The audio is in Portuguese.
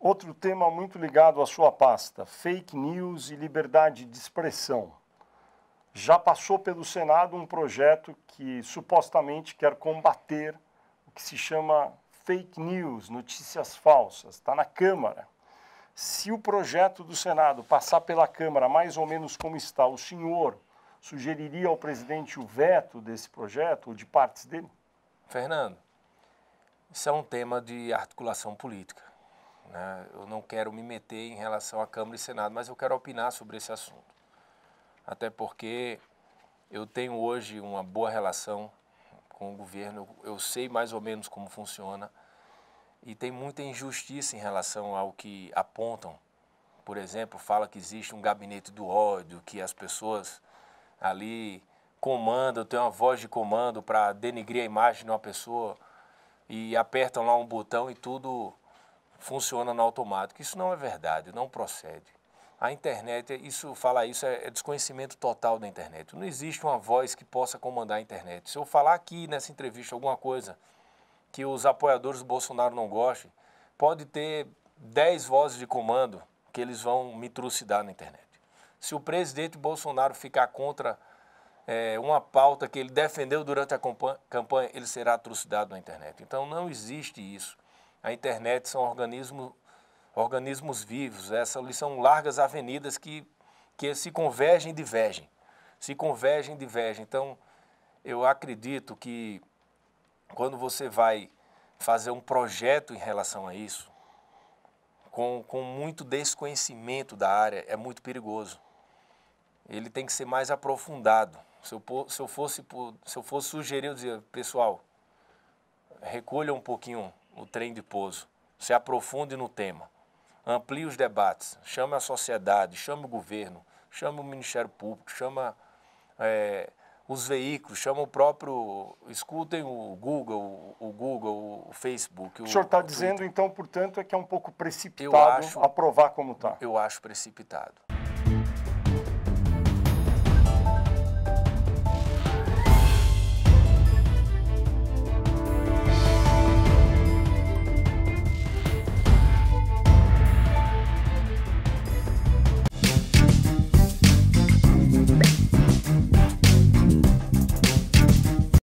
Outro tema muito ligado à sua pasta: fake news e liberdade de expressão. Já passou pelo Senado um projeto que supostamente quer combater o que se chama fake news, notícias falsas. Está na Câmara. Se o projeto do Senado passar pela Câmara mais ou menos como está, o senhor sugeriria ao presidente o veto desse projeto ou de partes dele? Fernando, isso é um tema de articulação política né? Eu não quero me meter em relação à Câmara e Senado, mas eu quero opinar sobre esse assunto. Até porque eu tenho hoje uma boa relação com o governo, eu sei mais ou menos como funciona e tem muita injustiça em relação ao que apontam. Por exemplo, fala que existe um gabinete do ódio, que as pessoas ali comandam, tem uma voz de comando para denegrir a imagem de uma pessoa e apertam lá um botão e tudo funciona no automático. Isso não é verdade, não procede. A internet, isso falar isso é, é, desconhecimento total da internet. Não existe uma voz que possa comandar a internet. Se eu falar aqui nessa entrevista alguma coisa que os apoiadores do Bolsonaro não gostem, pode ter 10 vozes de comando que eles vão me trucidar na internet. Se o presidente Bolsonaro ficar contra é, uma pauta que ele defendeu durante a campanha, ele será trucidado na internet. Então não existe isso. A internet são organismo, organismos vivos, né? essas são largas avenidas que, que se convergem e divergem. Se convergem e divergem. Então, eu acredito que quando você vai fazer um projeto em relação a isso, com, com muito desconhecimento da área, é muito perigoso. Ele tem que ser mais aprofundado. Se eu, se eu, fosse, se eu fosse sugerir, eu dizia, pessoal, recolha um pouquinho o trem de pouso. Se aprofunde no tema. Amplie os debates. Chame a sociedade, chame o governo, chame o Ministério Público, chama é, os veículos, chama o próprio. Escutem o Google, o, Google, o Facebook. O, o senhor está dizendo, então, portanto, é que é um pouco precipitado acho, aprovar como está. Eu acho precipitado.